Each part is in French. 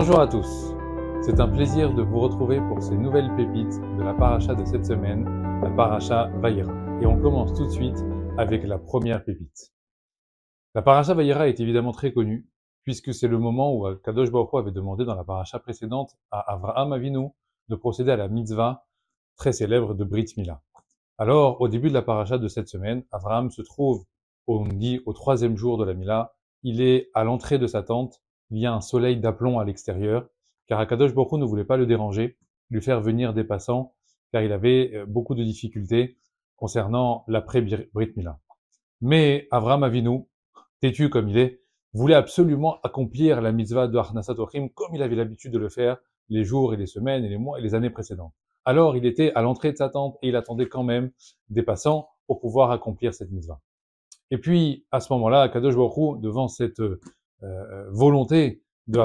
Bonjour à tous. C'est un plaisir de vous retrouver pour ces nouvelles pépites de la paracha de cette semaine, la paracha Vaïra. Et on commence tout de suite avec la première pépite. La paracha Vaïra est évidemment très connue, puisque c'est le moment où Kadosh Baruch avait demandé dans la paracha précédente à Avraham Avinu de procéder à la mitzvah très célèbre de Brit Mila. Alors, au début de la paracha de cette semaine, Avraham se trouve, on dit, au troisième jour de la Mila. Il est à l'entrée de sa tente il un soleil d'aplomb à l'extérieur, car Akadosh Baruch ne voulait pas le déranger, lui faire venir des passants, car il avait euh, beaucoup de difficultés concernant l'après-Brit Mila. Mais Avram Avinu, têtu comme il est, voulait absolument accomplir la mitzvah de Arnasat comme il avait l'habitude de le faire les jours et les semaines et les mois et les années précédentes. Alors il était à l'entrée de sa tente et il attendait quand même des passants pour pouvoir accomplir cette mitzvah. Et puis, à ce moment-là, Akadosh Baruch devant cette euh, euh, euh, volonté de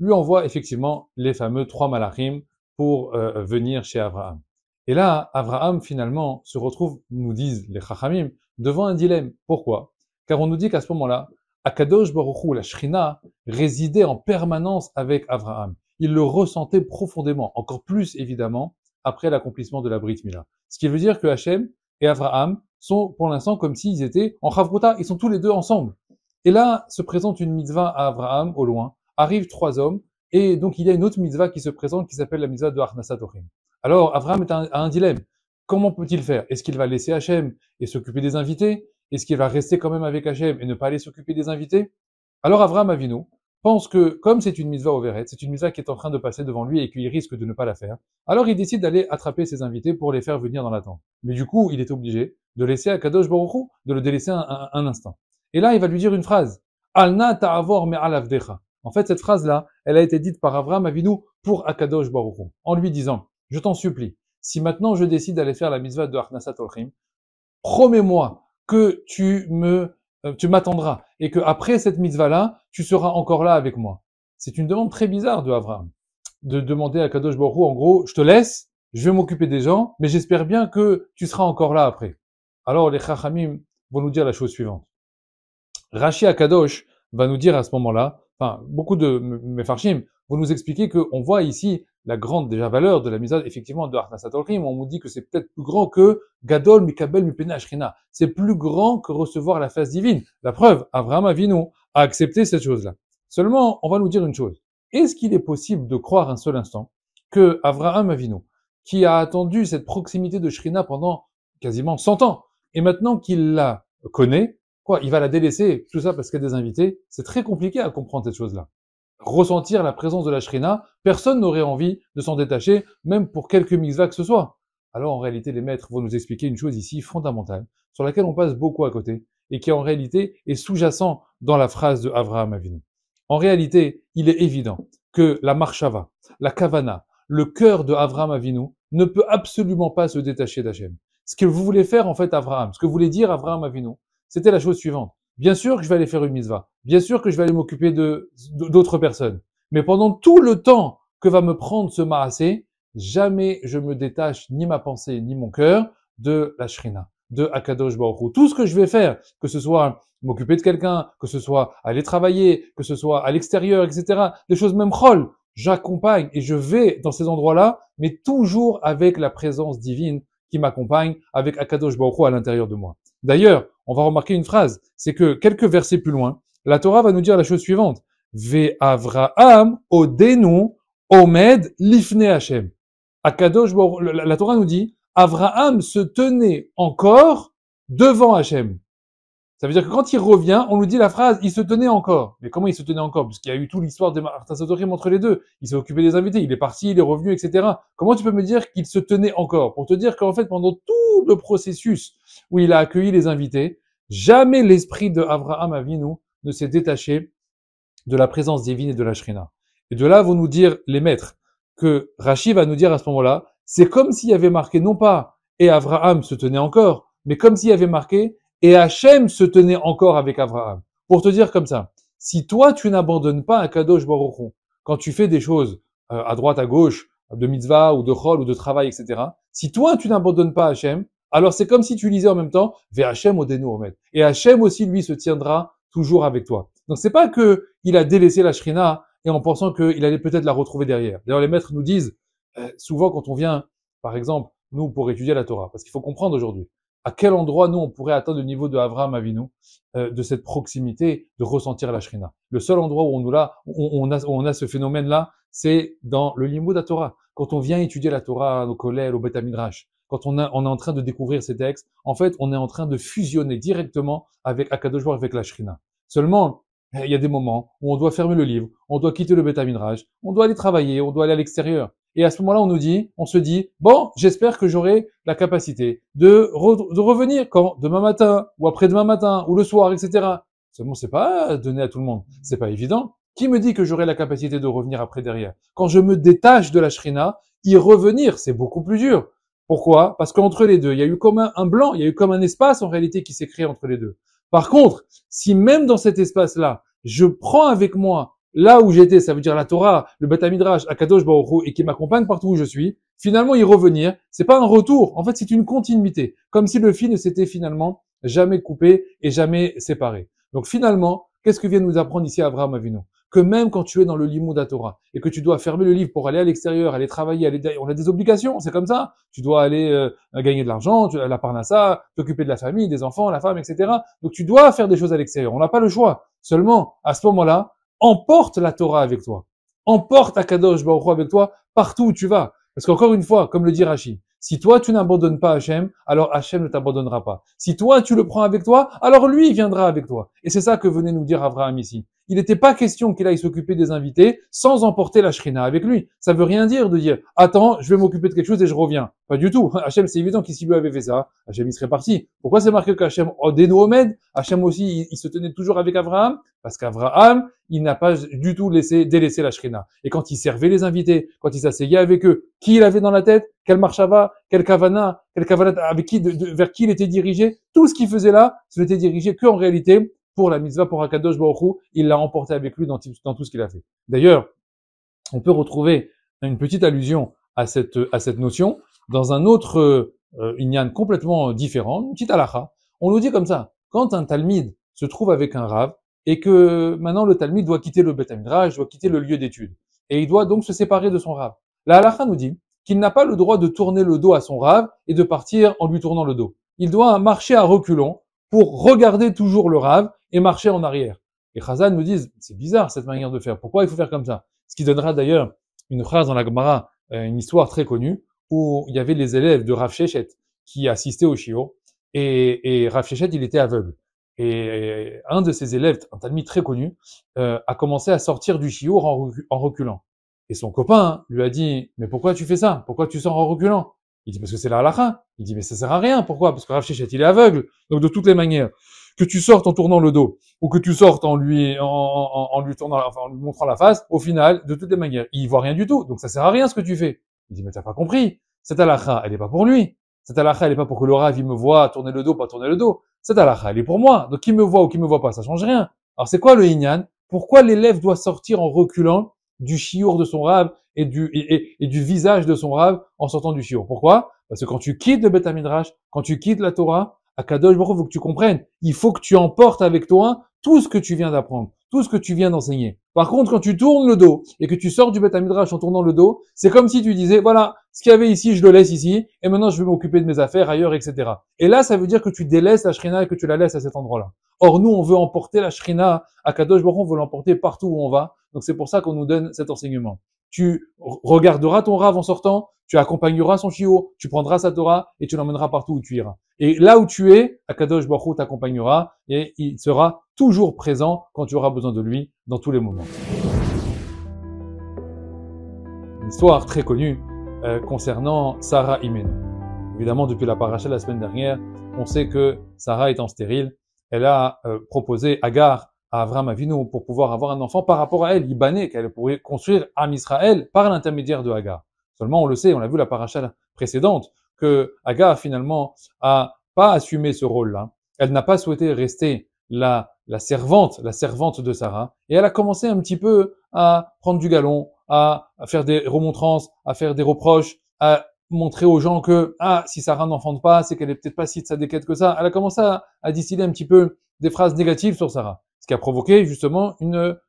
lui envoie effectivement les fameux trois malachim pour euh, venir chez Abraham. Et là, Abraham finalement se retrouve, nous disent les chachamim, devant un dilemme. Pourquoi Car on nous dit qu'à ce moment-là, Akadosh Baruchou, la Shrina, résidait en permanence avec Abraham. Il le ressentait profondément, encore plus évidemment, après l'accomplissement de la Brit Mila. Ce qui veut dire que Hachem et Abraham sont pour l'instant comme s'ils étaient en Chavruta, ils sont tous les deux ensemble. Et là se présente une mitzvah à Abraham au loin. Arrivent trois hommes. Et donc il y a une autre mitzvah qui se présente qui s'appelle la mitzvah de Arnasat Alors Abraham est à un dilemme. Comment peut-il faire Est-ce qu'il va laisser Hachem et s'occuper des invités Est-ce qu'il va rester quand même avec Hachem et ne pas aller s'occuper des invités Alors Abraham Avinu pense que comme c'est une mitzvah au verret, c'est une mitzvah qui est en train de passer devant lui et qu'il risque de ne pas la faire, alors il décide d'aller attraper ses invités pour les faire venir dans la tente. Mais du coup, il est obligé de laisser à Kadosh de le délaisser un instant. Et là, il va lui dire une phrase. Alna ta'avor En fait, cette phrase-là, elle a été dite par Avram Avinu pour Akadosh Baruch en lui disant, je t'en supplie, si maintenant je décide d'aller faire la mitzvah de Arnasat Olchim, promets-moi que tu me, euh, tu m'attendras et que après cette mitzvah-là, tu seras encore là avec moi. C'est une demande très bizarre de Avram, de demander à Akadosh Baruch en gros, je te laisse, je vais m'occuper des gens, mais j'espère bien que tu seras encore là après. Alors les Chachamim vont nous dire la chose suivante. Rashi Akadosh va nous dire à ce moment-là, enfin, beaucoup de Mefarshim vont nous expliquer qu'on voit ici la grande déjà valeur de la mise effectivement de Arnasat on nous dit que c'est peut-être plus grand que Gadol, Mikabel, Mipena, C'est plus grand que recevoir la face divine. La preuve, Avraham Avinu a accepté cette chose-là. Seulement, on va nous dire une chose. Est-ce qu'il est possible de croire un seul instant que Avraham Avinu, qui a attendu cette proximité de Shrina pendant quasiment 100 ans, et maintenant qu'il la connaît, Quoi Il va la délaisser, tout ça parce qu'il y a des invités. C'est très compliqué à comprendre cette chose-là. Ressentir la présence de la shrina, personne n'aurait envie de s'en détacher, même pour quelques mitzvahs que ce soit. Alors en réalité, les maîtres vont nous expliquer une chose ici fondamentale, sur laquelle on passe beaucoup à côté, et qui en réalité est sous-jacent dans la phrase de Avraham Avinu. En réalité, il est évident que la marshava, la kavana, le cœur de Avraham Avinu ne peut absolument pas se détacher d'Hachem. Ce que vous voulez faire en fait Avraham, ce que vous voulez dire Avraham Avinu, c'était la chose suivante. Bien sûr que je vais aller faire une mitzvah. Bien sûr que je vais aller m'occuper de, d'autres personnes. Mais pendant tout le temps que va me prendre ce maasé, jamais je me détache ni ma pensée ni mon cœur de la shrina, de Akadosh Baruch Tout ce que je vais faire, que ce soit m'occuper de quelqu'un, que ce soit aller travailler, que ce soit à l'extérieur, etc., des choses même rôles, j'accompagne et je vais dans ces endroits-là, mais toujours avec la présence divine qui m'accompagne, avec Akadosh Baruch à l'intérieur de moi. D'ailleurs, on va remarquer une phrase, c'est que quelques versets plus loin, la Torah va nous dire la chose suivante. Ve Avraham odenu omed lifne Hashem. la Torah nous dit, Avraham se tenait encore devant Hachem. Ça veut dire que quand il revient, on nous dit la phrase il se tenait encore. Mais comment il se tenait encore Puisqu'il y a eu toute l'histoire de Martin Sotorim entre les deux. Il s'est occupé des invités, il est parti, il est revenu, etc. Comment tu peux me dire qu'il se tenait encore Pour te dire qu'en fait, pendant tout le processus où il a accueilli les invités, jamais l'esprit de Avraham Avinu ne s'est détaché de la présence divine et de la Shrina. Et de là vont nous dire les maîtres que Rachid va nous dire à ce moment-là, c'est comme s'il y avait marqué non pas et Avraham se tenait encore, mais comme s'il y avait marqué et Hachem se tenait encore avec Abraham. Pour te dire comme ça, si toi tu n'abandonnes pas à Kadosh Baruchon, quand tu fais des choses euh, à droite, à gauche, de mitzvah ou de chol, ou de travail, etc., si toi tu n'abandonnes pas à Hachem, alors c'est comme si tu lisais en même temps vers Hachem au Omet. Et Hachem aussi, lui, se tiendra toujours avec toi. Donc c'est pas que il a délaissé la Shrina et en pensant qu'il allait peut-être la retrouver derrière. D'ailleurs, les maîtres nous disent, euh, souvent quand on vient, par exemple, nous, pour étudier la Torah, parce qu'il faut comprendre aujourd'hui, à quel endroit nous on pourrait atteindre le niveau de Avraham Avinu, euh, de cette proximité, de ressentir la Shrina. Le seul endroit où on, nous a, où on, a, ce phénomène-là, c'est dans le limbo de la Torah. Quand on vient étudier la Torah au collègues au Beth Midrash, quand on, est en train de découvrir ces textes, en fait, on est en train de fusionner directement avec Akadosh avec la Shrina. Seulement, il y a des moments où on doit fermer le livre, on doit quitter le Beth Midrash, on doit aller travailler, on doit aller à l'extérieur. Et à ce moment-là, on nous dit, on se dit, bon, j'espère que j'aurai la capacité de, revenir quand demain matin ou après-demain matin ou le soir, etc. Seulement, c'est pas donné à tout le monde. C'est pas évident. Qui me dit que j'aurai la capacité de revenir après derrière Quand je me détache de la shrina, y revenir, c'est beaucoup plus dur. Pourquoi Parce qu'entre les deux, il y a eu comme un blanc, il y a eu comme un espace en réalité qui s'est créé entre les deux. Par contre, si même dans cet espace-là, je prends avec moi là où j'étais, ça veut dire la Torah, le Beth Midrash, Akadosh Baruch et qui m'accompagne partout où je suis, finalement y revenir, c'est pas un retour, en fait c'est une continuité, comme si le fil ne s'était finalement jamais coupé et jamais séparé. Donc finalement, qu'est-ce que vient de nous apprendre ici Abraham Avino Que même quand tu es dans le limon Torah et que tu dois fermer le livre pour aller à l'extérieur, aller travailler, aller on a des obligations, c'est comme ça. Tu dois aller euh, gagner de l'argent, la parnassa, t'occuper de la famille, des enfants, la femme, etc. Donc tu dois faire des choses à l'extérieur. On n'a pas le choix. Seulement, à ce moment-là, emporte la Torah avec toi. Emporte Akadosh Baruch avec toi partout où tu vas. Parce qu'encore une fois, comme le dit Rachid, si toi tu n'abandonnes pas Hachem, alors Hachem ne t'abandonnera pas. Si toi tu le prends avec toi, alors lui viendra avec toi. Et c'est ça que venait nous dire Abraham ici il n'était pas question qu'il aille s'occuper des invités sans emporter la shrina avec lui. Ça veut rien dire de dire attends, je vais m'occuper de quelque chose et je reviens. Pas du tout. Hachem, c'est évident qu'il s'il lui avait fait ça, Hachem il serait parti. Pourquoi c'est marqué qu'Hachem Noomed, Hachem aussi, il, se tenait toujours avec Avraham parce qu'Avraham, il n'a pas du tout laissé délaissé la shrina. Et quand il servait les invités, quand il s'asseyait avec eux, qui il avait dans la tête, quel marchava, quel kavana, quel kavana, avec qui, vers qui il était dirigé, tout ce qu'il faisait là, ce n'était dirigé qu'en réalité pour la mitzvah, pour Hakadosh Baruch il l'a emporté avec lui dans, tout ce qu'il a fait. D'ailleurs, on peut retrouver une petite allusion à cette, à cette notion dans un autre euh, complètement différent, une petite halakha. On nous dit comme ça, quand un talmid se trouve avec un rave et que maintenant le talmid doit quitter le betamidrash, doit quitter le lieu d'étude, et il doit donc se séparer de son rave. La halakha nous dit qu'il n'a pas le droit de tourner le dos à son rave et de partir en lui tournant le dos. Il doit marcher à reculons pour regarder toujours le rave et marcher en arrière. Et Chazan nous disent, c'est bizarre cette manière de faire, pourquoi il faut faire comme ça Ce qui donnera d'ailleurs une phrase dans la Gemara, euh, une histoire très connue, où il y avait les élèves de Rav Shechet qui assistaient au Shio, et, et Rav Shechet, il était aveugle. Et un de ses élèves, un Talmud très connu, euh, a commencé à sortir du Shio en, reculant. Et son copain hein, lui a dit, mais pourquoi tu fais ça Pourquoi tu sors en reculant Il dit, parce que c'est la halakha. Il dit, mais ça sert à rien. Pourquoi Parce que Rav Shechet, il est aveugle. Donc de toutes les manières, que tu sortes en tournant le dos ou que tu sortes en lui en, lui tournant en lui montrant la face, au final, de toutes les manières, il voit rien du tout. Donc ça sert à rien ce que tu fais. Il dit mais t'as pas compris. Cette halakha, elle est pas pour lui. Cette halakha, elle est pas pour que le rave, il me voit tourner le dos, pas tourner le dos. Cette halakha, elle est pour moi. Donc qui me voit ou qui me voit pas, ça change rien. Alors c'est quoi le inyan Pourquoi l'élève doit sortir en reculant du chiour de son rave et du, et, du visage de son rave en sortant du chiour Pourquoi Parce que quand tu quittes le Beth quand tu quittes la Torah, Akadosh Baruch, il faut que tu comprennes. Il faut que tu emportes avec toi tout ce que tu viens d'apprendre, tout ce que tu viens d'enseigner. Par contre, quand tu tournes le dos et que tu sors du Beth en tournant le dos, c'est comme si tu disais, voilà, ce qu'il y avait ici, je le laisse ici, et maintenant je vais m'occuper de mes affaires ailleurs, etc. Et là, ça veut dire que tu délaisses la Shrina et que tu la laisses à cet endroit-là. Or, nous, on veut emporter la Shrina à Kadosh Baruch, on veut l'emporter partout où on va. Donc, c'est pour ça qu'on nous donne cet enseignement tu regarderas ton rave en sortant, tu accompagneras son chiot, tu prendras sa Torah et tu l'emmèneras partout où tu iras. Et là où tu es, Akadosh Baruch t'accompagnera et il sera toujours présent quand tu auras besoin de lui dans tous les moments. Une histoire très connue euh, concernant Sarah Imen. Évidemment, depuis la paracha la semaine dernière, on sait que Sarah étant stérile, elle a euh, proposé Agar à Avram Avinu pour pouvoir avoir un enfant par rapport à elle, Ibané, qu'elle pourrait construire à Israël par l'intermédiaire de Hagar. Seulement, on le sait, on l'a vu la paracha précédente, que Hagar finalement a pas assumé ce rôle-là. Elle n'a pas souhaité rester la, la servante, la servante de Sarah, et elle a commencé un petit peu à prendre du galon, à, faire des remontrances, à faire des reproches, à montrer aux gens que ah si Sarah n'enfante pas, c'est qu'elle est peut-être pas si de sa déquête que ça. Elle a commencé à, à distiller un petit peu des phrases négatives sur Sarah ce qui a provoqué justement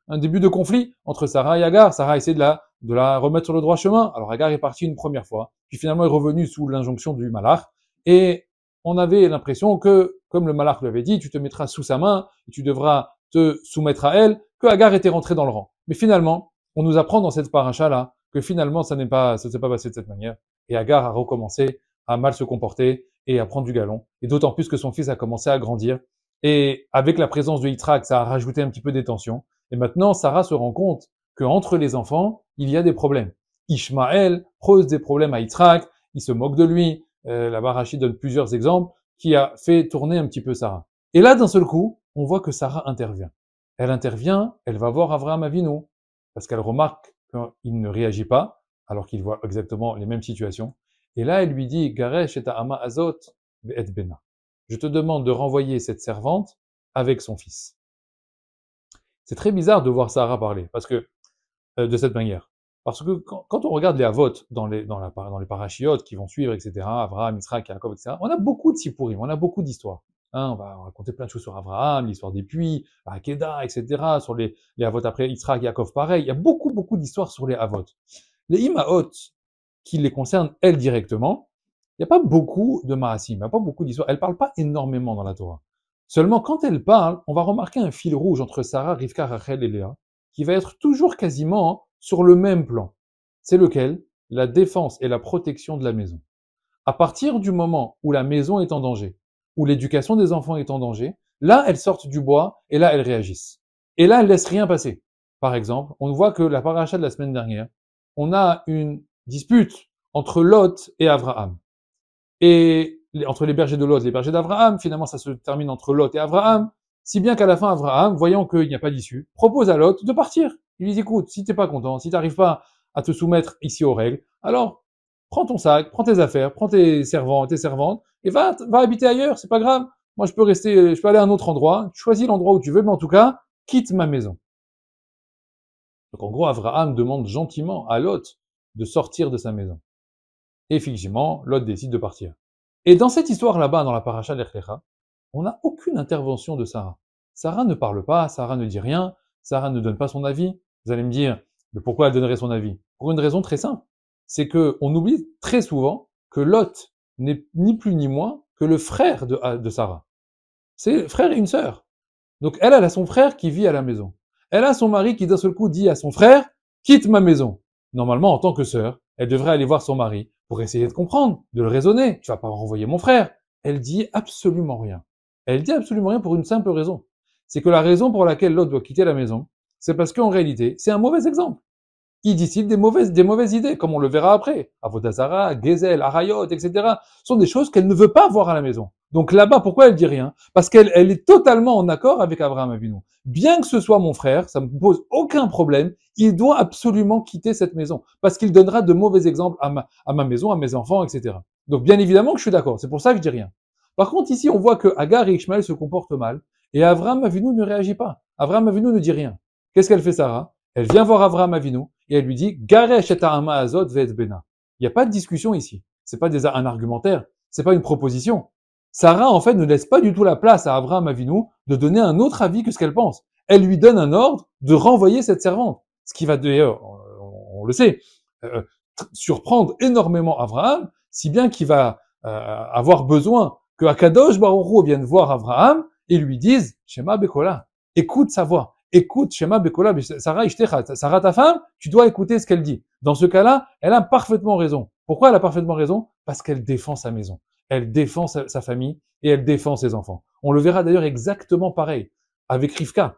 un début de conflit entre Sarah et Agar. Sarah a de la, de la remettre sur le droit chemin. Alors Agar est parti une première fois, puis finalement est revenu sous l'injonction du malach, et on avait l'impression que, comme le malach l'avait dit, tu te mettras sous sa main, et tu devras te soumettre à elle, que Agar était rentré dans le rang. Mais finalement, on nous apprend dans cette paracha-là que finalement, ça n'est pas, ça s'est pas passé de cette manière. Et Agar a recommencé à mal se comporter et à prendre du galon. Et d'autant plus que son fils a commencé à grandir et avec la présence de Yitzhak, ça a rajouté un petit peu des tensions. Et maintenant, Sarah se rend compte qu'entre les enfants, il y a des problèmes. Ishmael pose des problèmes à Yitzhak, il se moque de lui. Euh, la Barachie donne plusieurs exemples qui a fait tourner un petit peu Sarah. Et là, d'un seul coup, on voit que Sarah intervient. Elle intervient, elle va voir Avraham Avinu, parce qu'elle remarque qu'il ne réagit pas, alors qu'il voit exactement les mêmes situations. Et là, elle lui dit, Garesh et Ama Azot, et Bena je te demande de renvoyer cette servante avec son fils. C'est très bizarre de voir Sarah parler, parce que euh, de cette manière. Parce que quand, on regarde les avotes dans les, dans, les parachiotes qui vont suivre, etc., Abraham, Israël, Jacob, etc., on a beaucoup de Sipurim, on a beaucoup d'histoires. Hein, on va raconter plein de choses sur Abraham, l'histoire des puits, Akeda, etc., sur les, les avotes après Israël, Yaakov, pareil. Il y a beaucoup, beaucoup d'histoires sur les avotes. Les imaotes qui les concernent, elles, directement, n'y a pas beaucoup de Marasim, il n'y a pas beaucoup d'histoires. Elle ne parle pas énormément dans la Torah. Seulement, quand elle parle, on va remarquer un fil rouge entre Sarah, Rivka, Rachel et Léa, qui va être toujours quasiment sur le même plan. C'est lequel La défense et la protection de la maison. À partir du moment où la maison est en danger, où l'éducation des enfants est en danger, là, elles sortent du bois et là, elles réagissent. Et là, elles laissent rien passer. Par exemple, on voit que la paracha de la semaine dernière, on a une dispute entre Lot et Abraham. Et entre les bergers de Lot et les bergers d'Abraham, finalement, ça se termine entre Lot et Abraham. Si bien qu'à la fin, Abraham, voyant qu'il n'y a pas d'issue, propose à Lot de partir. Il lui dit, écoute, si t'es pas content, si t'arrives pas à te soumettre ici aux règles, alors prends ton sac, prends tes affaires, prends tes servants, tes servantes, et va, va habiter ailleurs, c'est pas grave. Moi, je peux rester, je peux aller à un autre endroit, choisis l'endroit où tu veux, mais en tout cas, quitte ma maison. Donc, en gros, Abraham demande gentiment à Lot de sortir de sa maison. Et effectivement, Lot décide de partir. Et dans cette histoire là-bas, dans la paracha d'Erklecha, on n'a aucune intervention de Sarah. Sarah ne parle pas, Sarah ne dit rien, Sarah ne donne pas son avis. Vous allez me dire, mais pourquoi elle donnerait son avis Pour une raison très simple, c'est que on oublie très souvent que Lot n'est ni plus ni moins que le frère de, ah, de Sarah. C'est frère et une sœur. Donc elle, elle a son frère qui vit à la maison. Elle a son mari qui d'un seul coup dit à son frère, quitte ma maison. Normalement, en tant que sœur, elle devrait aller voir son mari pour essayer de comprendre, de le raisonner. Tu vas pas renvoyer mon frère. Elle dit absolument rien. Elle dit absolument rien pour une simple raison. C'est que la raison pour laquelle l'autre doit quitter la maison, c'est parce qu'en réalité, c'est un mauvais exemple il dissipe des mauvaises, des mauvaises idées, comme on le verra après. Avodazara, Gezel, Arayot, etc. sont des choses qu'elle ne veut pas voir à la maison. Donc là-bas, pourquoi elle dit rien Parce qu'elle elle est totalement en accord avec Abraham Avinu. Bien que ce soit mon frère, ça ne me pose aucun problème, il doit absolument quitter cette maison, parce qu'il donnera de mauvais exemples à ma, à ma maison, à mes enfants, etc. Donc bien évidemment que je suis d'accord, c'est pour ça que je dis rien. Par contre, ici, on voit que Agar et Ishmael se comportent mal, et Abraham Avinu ne réagit pas. Abraham Avinu ne dit rien. Qu'est-ce qu'elle fait Sarah Elle vient voir Abraham Avinu, et elle lui dit Garech et azot bena. Il n'y a pas de discussion ici. C'est pas un argumentaire. C'est pas une proposition. Sarah, en fait, ne laisse pas du tout la place à Abraham Avinu de donner un autre avis que ce qu'elle pense. Elle lui donne un ordre de renvoyer cette servante. Ce qui va d'ailleurs, on, le sait, euh, surprendre énormément Abraham, si bien qu'il va euh, avoir besoin que Akadosh Baruch vienne voir Abraham et lui dise Shema Bekola, écoute sa voix, écoute Shema Bekola, Sarah Ishtecha, Sarah ta femme, tu dois écouter ce qu'elle dit. Dans ce cas-là, elle a parfaitement raison. Pourquoi elle a parfaitement raison Parce qu'elle défend sa maison, elle défend sa, famille et elle défend ses enfants. On le verra d'ailleurs exactement pareil avec Rivka.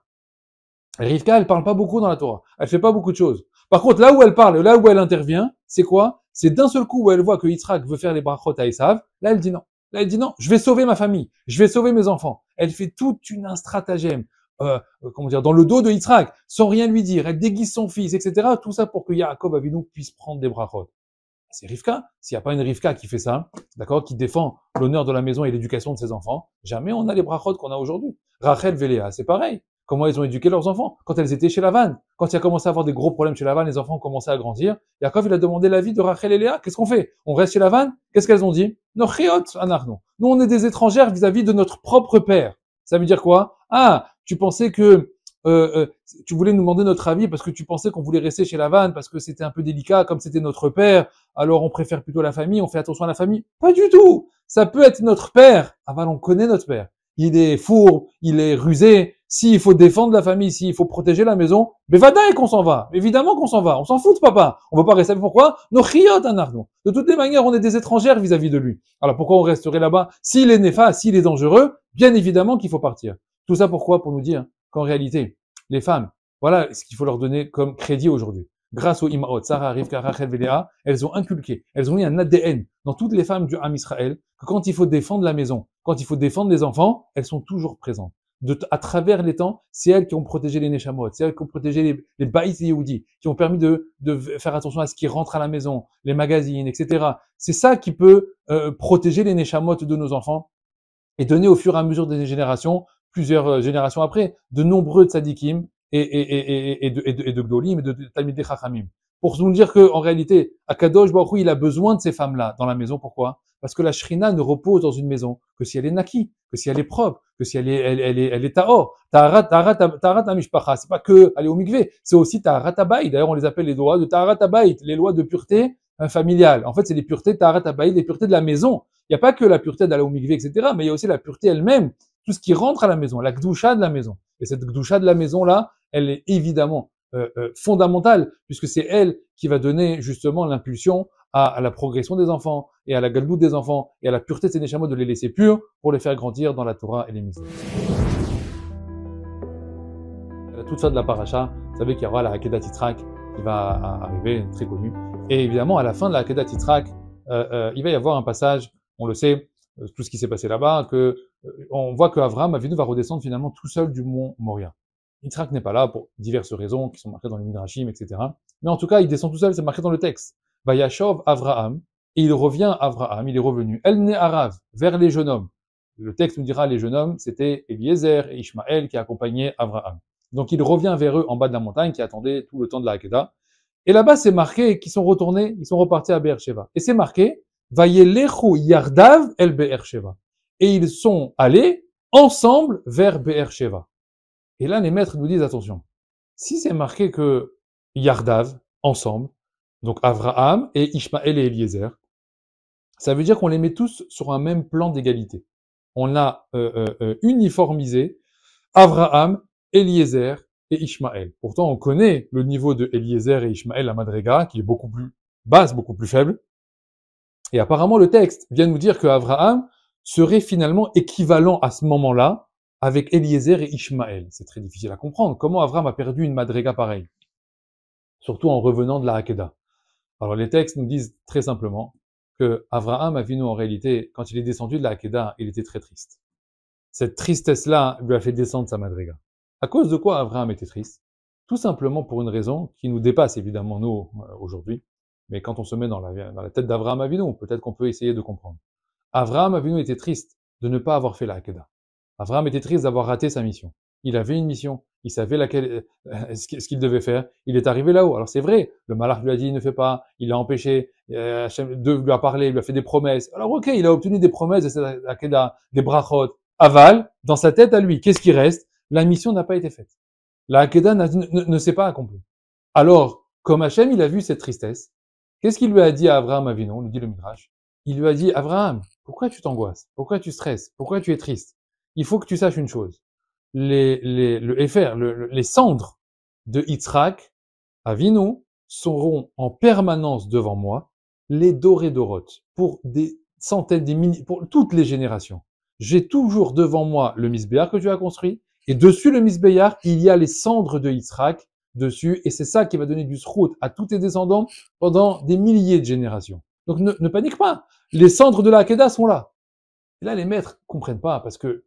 Rivka, elle parle pas beaucoup dans la Torah, elle fait pas beaucoup de choses. Par contre, là où elle parle, là où elle intervient, c'est quoi C'est d'un seul coup où elle voit que Yitzhak veut faire les brachot à Esav, là elle dit non. Là, elle dit non, je vais sauver ma famille, je vais sauver mes enfants. Elle fait toute une stratagème. Euh, euh, comment dire, dans le dos de Yitzhak, sans rien lui dire. Elle déguise son fils, etc. Tout ça pour que Yaakov Avinu puisse prendre des brachot. C'est Rivka. S'il n'y a pas une Rivka qui fait ça, d'accord, qui défend l'honneur de la maison et l'éducation de ses enfants, jamais on a les brachot qu'on a aujourd'hui. Rachel Véléa, c'est pareil. Comment ils ont éduqué leurs enfants quand elles étaient chez Lavanne. Quand il a commencé à avoir des gros problèmes chez Lavanne, les enfants ont commencé à grandir. Yaakov, il a demandé l'avis de Rachel et Léa. Qu'est-ce qu'on fait On reste chez Lavanne Qu'est-ce qu'elles ont dit Nous, on est des étrangères vis à -vis de notre propre père. Ça veut dire quoi Ah, tu pensais que euh, euh, tu voulais nous demander notre avis parce que tu pensais qu'on voulait rester chez la vanne parce que c'était un peu délicat, comme c'était notre père, alors on préfère plutôt la famille, on fait attention à la famille. Pas du tout Ça peut être notre père. Ah bah, on connaît notre père. Il est fourbe, il est rusé. S'il faut défendre la famille, s'il faut protéger la maison, mais et qu'on s'en va. Évidemment qu'on s'en va. On s'en fout de papa. On veut pas rester. Pourquoi Nos chiottes, un ardon. De toutes les manières, on est des étrangères vis-à-vis -vis de lui. Alors pourquoi on resterait là-bas S'il est néfaste, s'il est dangereux, bien évidemment qu'il faut partir. Tout ça pourquoi Pour nous dire qu'en réalité, les femmes, voilà ce qu'il faut leur donner comme crédit aujourd'hui. Grâce au Imaot, Sarah, Rivka, Rachel, Véléa, elles ont inculqué, elles ont mis un ADN dans toutes les femmes du Ham Israël, que quand il faut défendre la maison, quand il faut défendre les enfants, elles sont toujours présentes. De, à travers les temps, c'est elles qui ont protégé les Neshamot, c'est elles qui ont protégé les, les Baïs et qui ont permis de, faire attention à ce qui rentre à la maison, les magazines, etc. C'est ça qui peut euh, protéger les Neshamot de nos enfants et donner au fur et à mesure des générations plusieurs euh, générations après, de nombreux tzadikim et, et, et, et, de, et, de, et de Gdolim et de, Pour nous dire qu'en réalité, Akadosh Baruch Hu, il a besoin de ces femmes-là dans la maison. Pourquoi Parce que la shrina ne repose dans une maison que si elle est naquie, que si elle est propre, que si elle est, elle, elle est, elle est taor. Taharat, taharat, C'est pas que aller au mikveh, c'est aussi taharat abayit. D'ailleurs, on les appelle les lois de taharat abayit, les lois de pureté euh, familiale. En fait, c'est les puretés taharat abayit, les puretés de la maison. Il n'y a pas que la pureté d'aller au mikveh, etc., mais il y a aussi la pureté elle-même tout ce qui rentre à la maison, la gdoucha de la maison. Et cette gdoucha de la maison-là, elle est évidemment euh, euh, fondamentale, puisque c'est elle qui va donner justement l'impulsion à, la progression des enfants, et à la galboute des enfants, et à la pureté de ces de les laisser purs pour les faire grandir dans la Torah et les mises. Tout ça de la paracha, vous savez qu'il y aura la Hakeda Titrak qui va arriver, très connue. Et évidemment, à la fin de la Hakeda Titrak, euh, euh, il va y avoir un passage, on le sait, euh, tout ce qui s'est passé là-bas, que euh, on voit que Avram Avinu va redescendre finalement tout seul du mont Moria. Yitzhak n'est pas là pour diverses raisons qui sont marquées dans les Midrashim, etc. Mais en tout cas, il descend tout seul, c'est marqué dans le texte. Vayashov Avraham, et il revient Avraham, il est revenu. El ne Arav, vers les jeunes hommes. Le texte nous dira les jeunes hommes, c'était Eliezer et Ishmaël qui accompagnaient Avraham. Donc il revient vers eux en bas de la montagne qui attendait tout le temps de la Hakeda. Et là-bas, c'est marqué qu'ils sont retournés, ils sont repartis à Sheva. Et c'est marqué, va Vayelechu Yardav el Sheva et ils sont allés ensemble vers Be'er Sheva. Et là, les maîtres nous disent, attention, si c'est marqué que Yardav, ensemble, donc Avraham et Ishmaël et Eliezer, ça veut dire qu'on les met tous sur un même plan d'égalité. On a euh, euh, euh, uniformisé Avraham, Eliezer et Ishmaël. Pourtant, on connaît le niveau de Eliezer et Ishmaël à Madrega, qui est beaucoup plus basse, beaucoup plus faible. Et apparemment, le texte vient nous dire que Avraham, serait finalement équivalent à ce moment-là avec Eliezer et Ishmaël. C'est très difficile à comprendre. Comment Abraham a perdu une madrégat pareille Surtout en revenant de la Hakeda. Alors les textes nous disent très simplement que Avraham nous en réalité, quand il est descendu de la Hakeda, il était très triste. Cette tristesse-là lui a fait descendre sa madriga. À cause de quoi Avraham était triste Tout simplement pour une raison qui nous dépasse évidemment, nous, euh, aujourd'hui. Mais quand on se met dans la, dans la tête d'Avraham Avinu, peut-être qu'on peut essayer de comprendre. Abraham Avinu était triste de ne pas avoir fait la Hakeda. Abraham était triste d'avoir raté sa mission. Il avait une mission, il savait laquelle, euh, ce qu'il devait faire. Il est arrivé là-haut. Alors c'est vrai, le malheur lui a dit ne fais pas, il a empêché, euh, de lui a parlé, il lui a fait des promesses. Alors ok, il a obtenu des promesses de cette Akeda, des brachot. Aval, dans sa tête à lui, qu'est-ce qui reste La mission n'a pas été faite. La Hakeda ne, s'est pas accomplie. Alors, comme Hachem, il a vu cette tristesse, qu'est-ce qu'il lui a dit à Abraham Avinu, lui dit le Midrash Il lui a dit, Abraham, pourquoi tu t'angoisses Pourquoi tu stresses Pourquoi tu es triste Il faut que tu saches une chose. Les, les, le, les cendres de Yitzhak à Vino seront en permanence devant moi les dorés d'Oroth pour des centaines, des mini, pour toutes les générations. J'ai toujours devant moi le misbéar que tu as construit et dessus le misbéar, il y a les cendres de Yitzhak dessus et c'est ça qui va donner du srout à tous tes descendants pendant des milliers de générations. Donc ne, panique pas. Les cendres de la Hakeda sont là. Et là, les maîtres comprennent pas parce que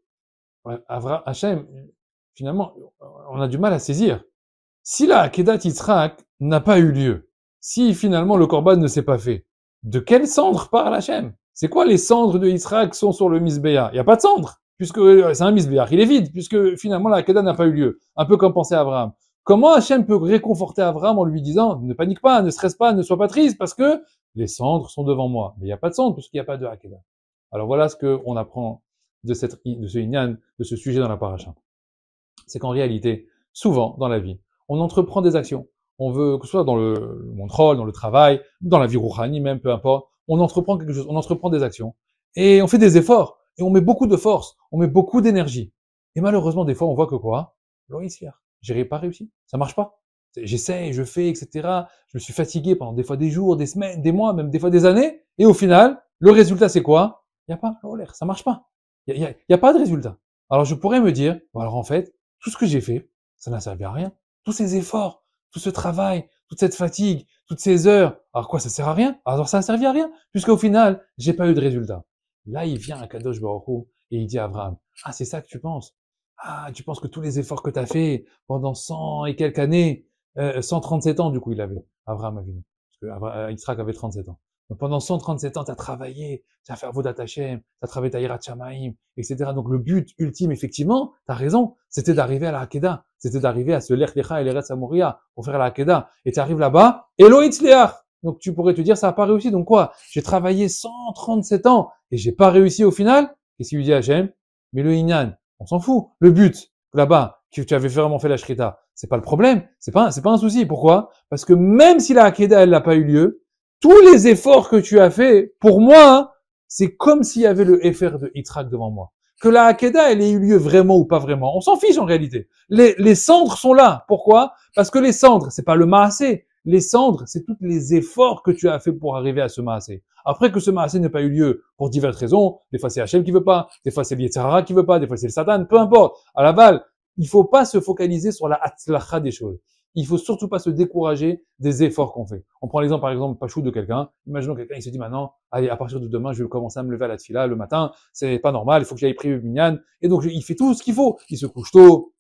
Hachem, finalement, on a du mal à saisir. Si la Akeda n'a pas eu lieu, si finalement le Corban ne s'est pas fait, de quel cendre parle Hachem C'est quoi les cendres de Yitzhak sont sur le Misbéa Il n'y a pas de cendre, puisque euh, c'est un Misbéa, il est vide, puisque finalement la n'a pas eu lieu. Un peu comme pensait Abraham. Comment Hachem peut réconforter Abraham en lui disant ne panique pas, ne stresse pas, ne sois pas triste, parce que les cendres sont devant moi. Mais il n'y a pas de cendres puisqu'il n'y a pas de Hakeda. Alors voilà ce qu'on apprend de, cette, de ce de ce sujet dans la paracha. C'est qu'en réalité, souvent dans la vie, on entreprend des actions. On veut, que ce soit dans le contrôle, dans le travail, dans la vie rouhani même, peu importe, on entreprend quelque chose, on entreprend des actions. Et on fait des efforts, et on met beaucoup de force, on met beaucoup d'énergie. Et malheureusement, des fois, on voit que quoi je J'ai pas réussi. Ça marche pas. J'essaie, je fais, etc. Je me suis fatigué pendant des fois des jours, des semaines, des mois, même des fois des années. Et au final, le résultat, c'est quoi Il n'y a pas, oh l'air, ça marche pas. Il n'y a, a, pas de résultat. Alors je pourrais me dire, alors en fait, tout ce que j'ai fait, ça n'a servi à rien. Tous ces efforts, tout ce travail, toute cette fatigue, toutes ces heures, alors quoi, ça sert à rien Alors ça n'a servi à rien, puisqu'au final, j'ai pas eu de résultat. Là, il vient un Kadosh Baruch et il dit à Abraham, ah, c'est ça que tu penses Ah, tu penses que tous les efforts que tu as fait pendant cent et quelques années, 137 euh, ans, du coup, il avait, Abraham Avinu. Parce que euh, Yitzhak avait 37 ans. Donc pendant 137 ans, tu as travaillé, tu as fait Avodat Hashem, tu as travaillé irat Shamaim, etc. Donc le but ultime, effectivement, tu as raison, c'était d'arriver à la Hakeda, c'était d'arriver à ce Lertecha et Leret à pour faire la Hakeda. Et tu arrives là-bas, Elohim Donc tu pourrais te dire, ça n'a pas réussi. Donc quoi J'ai travaillé 137 ans et j'ai pas réussi au final. Et ce qu'il lui dit Hachem, Mais le on s'en fout. Le but, là-bas, que tu avais vraiment fait la shrita. C'est pas le problème, c'est pas c'est pas un souci. Pourquoi Parce que même si la akeda elle n'a pas eu lieu, tous les efforts que tu as fait, pour moi, c'est comme s'il y avait le FR de Itrak devant moi. Que la akeda elle ait eu lieu vraiment ou pas vraiment, on s'en fiche en réalité. Les, les, cendres sont là. Pourquoi Parce que les cendres, c'est pas le Maasé. Les cendres, c'est tous les efforts que tu as fait pour arriver à ce Maasé. Après que ce Maasé n'ait pas eu lieu pour diverses raisons, des fois c'est Hachem qui veut pas, des fois c'est qui veut pas, des fois c'est le Satan, peu importe. À la balle, il faut pas se focaliser sur la atzlacha des choses. Il faut surtout pas se décourager des efforts qu'on fait. On prend l'exemple, par exemple, pachou de quelqu'un. Imaginons quelqu'un il se dit maintenant, allez, à partir de demain, je vais commencer à me lever à la tfila le matin. C'est pas normal. Il faut que j'aille prier le Et donc, il fait tout ce qu'il faut. Il se couche tôt.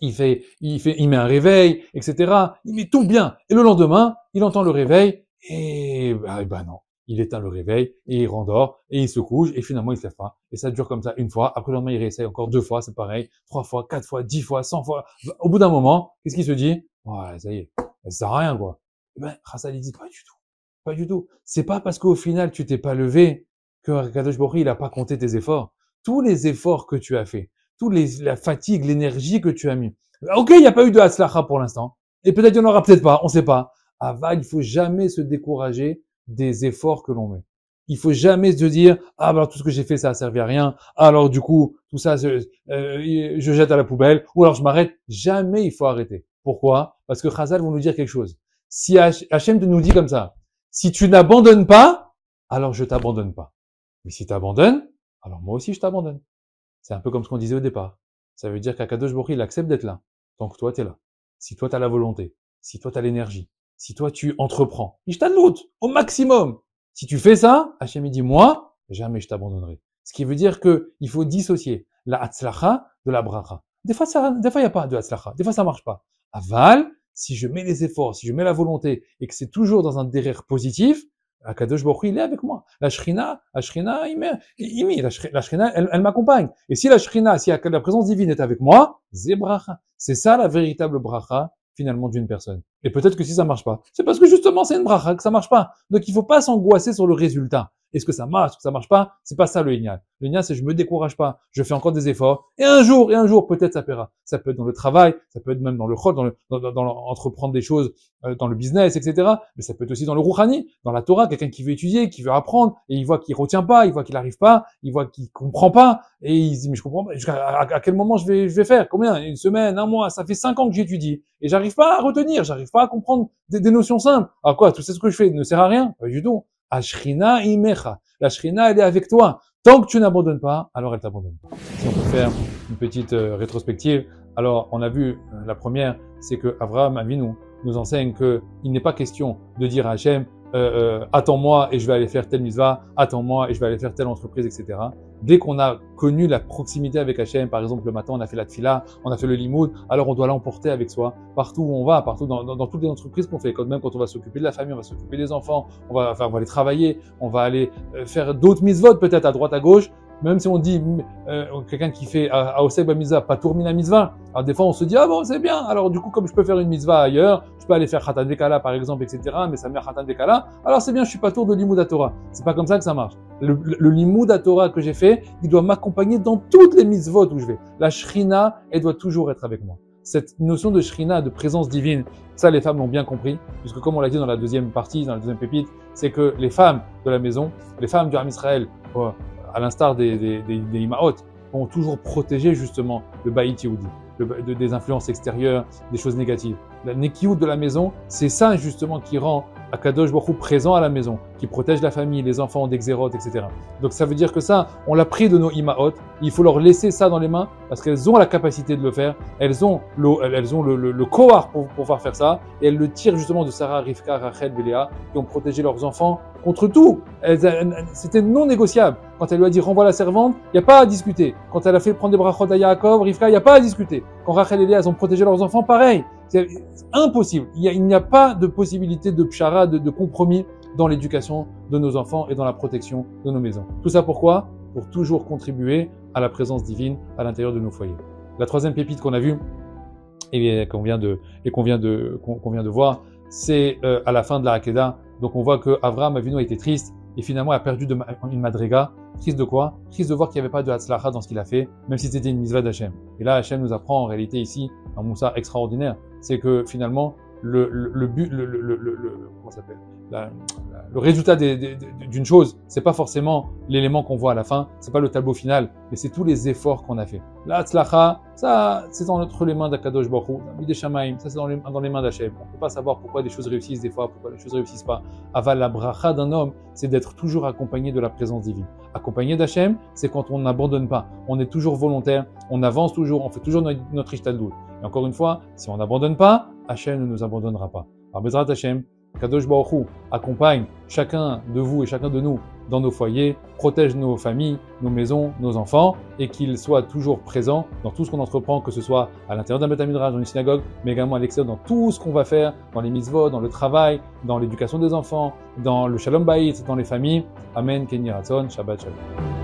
Il fait, il fait, il met un réveil, etc. Il met tout bien. Et le lendemain, il entend le réveil. Et, bah, eh ben non il éteint le réveil, et il rendort, et il se couche, et finalement il se lève Et ça dure comme ça une fois, après le lendemain il réessaye encore deux fois, c'est pareil, trois fois, quatre fois, dix fois, cent fois. Au bout d'un moment, qu'est-ce qu'il se dit Ouais, ça y est, ça sert à rien quoi. Eh ben, dit pas du tout, pas du tout. C'est pas parce qu'au final tu t'es pas levé que Kadosh Bori il a pas compté tes efforts. Tous les efforts que tu as fait, toute la fatigue, l'énergie que tu as mis. Ok, il n'y a pas eu de Haslacha pour l'instant, et peut-être qu'il n'y en aura peut-être pas, on sait pas. Ah, vague il faut jamais se décourager des efforts que l'on met. Il faut jamais se dire ah ben tout ce que j'ai fait ça a servi à rien alors du coup tout ça euh, je jette à la poubelle ou alors je m'arrête jamais il faut arrêter pourquoi parce que Chazal vont nous dire quelque chose si Hachem nous dit comme ça si tu n'abandonnes pas alors je t'abandonne pas mais si tu abandonnes alors moi aussi je t'abandonne c'est un peu comme ce qu'on disait au départ ça veut dire qu'Akadosh Bokhi, il accepte d'être là tant que toi tu es là si toi tu as la volonté si toi tu as l'énergie si toi tu entreprends. Ishtanlut, au maximum. Si tu fais ça, Hachem dit, moi, jamais je t'abandonnerai. Ce qui veut dire que il faut dissocier la atzlacha de la bracha. Des fois, ça, des fois, il n'y a pas de atzlacha. Des fois, ça marche pas. Aval, si je mets les efforts, si je mets la volonté et que c'est toujours dans un derrière positif, Akadosh Baruch il est avec moi. La Shrina, la Shrina, il met la Shrina, elle, m'accompagne. Et si la Shrina, si la présence divine est avec moi, c'est bracha. C'est ça la véritable bracha, finalement, d'une personne. Et peut-être que si ça marche pas, c'est parce que justement c'est une bracha que ça marche pas. Donc il faut pas s'angoisser sur le résultat. Est-ce que ça marche, est-ce que ça marche pas C'est pas ça le ignat. Le ignat c'est je me décourage pas, je fais encore des efforts et un jour et un jour peut-être ça paiera. Ça peut être dans le travail, ça peut être même dans le rôle dans le dans, entreprendre des choses, euh, dans le business, etc. Mais ça peut être aussi dans le rouhani, dans la Torah, quelqu'un qui veut étudier, qui veut apprendre et il voit qu'il retient pas, il voit qu'il n'arrive pas, il voit qu'il comprend pas et il se dit mais je comprends pas. À, quel moment je vais je vais faire Combien Une semaine, un mois Ça fait cinq ans que j'étudie et j'arrive pas à retenir, j'arrive comprendre des, notions simples. Ah quoi, tout ce que je fais ne sert à rien Pas du tout. Ashrina imecha. La shrina, elle est avec toi. Tant que tu n'abandonnes pas, alors elle t'abandonne Si on peut faire une petite euh, rétrospective, alors on a vu euh, la première, c'est que Avraham Avinu nous enseigne que il n'est pas question de dire à Hachem, euh, attends-moi et je vais aller faire telle misva attends-moi et je vais aller faire telle entreprise, etc. Dès qu'on a connu la proximité avec H&M, par exemple, le matin, on a fait la fila, on a fait le limoud, alors on doit l'emporter avec soi partout où on va, partout dans, toutes les entreprises qu'on fait. Quand même, quand on va s'occuper de la famille, on va s'occuper des enfants, on va, enfin, on va aller travailler, on va aller euh, faire d'autres mises votes peut-être à droite, à gauche. Même si on dit euh, oh, quelqu'un qui fait euh, à Mitzvah, pas patour la Mitzvah, alors des fois on se dit Ah bon, c'est bien, alors du coup, comme je peux faire une mizva ailleurs, je peux aller faire Khatan Dekala par exemple, etc., mais ça mère Khatan Dekala, alors c'est bien, je suis pas tour de l'imouda Torah. C'est pas comme ça que ça marche. Le, le Torah que j'ai fait, il doit m'accompagner dans toutes les Mitzvot où je vais. La Shrina, elle doit toujours être avec moi cette notion de shrina, de présence divine, ça les femmes l'ont bien compris, puisque comme on l'a dit dans la deuxième partie, dans la deuxième pépite, c'est que les femmes de la maison, les femmes du Ram Israël, oh, à l'instar des, des, des, toujours protégé justement le Baïti des influences extérieures, des choses négatives la nekiout de la maison, c'est ça justement qui rend Akadosh beaucoup présent à la maison, qui protège la famille, les enfants d'Exeroth, etc. Donc ça veut dire que ça, on l'a pris de nos imaot, il faut leur laisser ça dans les mains parce qu'elles ont la capacité de le faire, elles ont le, elles ont le, le, pour, pour pouvoir faire ça, et elles le tirent justement de Sarah, Rivka, Rachel, Béléa, qui ont protégé leurs enfants contre tout. C'était non négociable. Quand elle lui a dit renvoie la servante, il n'y a pas à discuter. Quand elle a fait prendre des brachot à Yaakov, Rivka, il n'y a pas à discuter. Quand Rachel et Léa, elles ont protégé leurs enfants, pareil. C'est impossible. Il n'y a, pas de possibilité de pchara, de, compromis dans l'éducation de nos enfants et dans la protection de nos maisons. Tout ça pourquoi Pour toujours contribuer à la présence divine à l'intérieur de nos foyers. La troisième pépite qu'on a vue et qu'on vient de, et qu'on vient de, qu'on vient de voir, c'est euh, à la fin de la Hakeda. Donc on voit que Avraham Avinu a été triste et finalement a perdu de, une madriga. Triste de quoi Triste de voir qu'il n'y avait pas de Hatzlacha dans ce qu'il a fait, même si c'était une misva d'Hachem. Et là, Hachem nous apprend en réalité ici un Moussa extraordinaire c'est que finalement, le, le, le but, le, le, comment s'appelle le résultat d'une chose, c'est pas forcément l'élément qu'on voit à la fin, c'est pas le tableau final, mais c'est tous les efforts qu'on a fait. La tzlacha, ça, c'est entre les mains d'Akadosh Baruch des shamaim, ça c'est dans les, mains d'Hachem. On peut pas savoir pourquoi des choses réussissent des fois, pourquoi les choses ne réussissent pas. Aval la d'un homme, c'est d'être toujours accompagné de la présence divine. Accompagné d'Hachem, c'est quand on n'abandonne pas, on est toujours volontaire, on avance toujours, on fait toujours notre, notre Et encore une fois, si on n'abandonne pas, Hachem ne nous abandonnera pas. Par Kadosh Baruchou accompagne chacun de vous et chacun de nous dans nos foyers, protège nos familles, nos maisons, nos enfants, et qu'il soit toujours présent dans tout ce qu'on entreprend, que ce soit à l'intérieur d'un Betamidrash, dans une synagogue, mais également à l'extérieur, dans tout ce qu'on va faire, dans les mitzvot, dans le travail, dans l'éducation des enfants, dans le shalom bayit, dans les familles. Amen, Kenny Shabbat Shalom.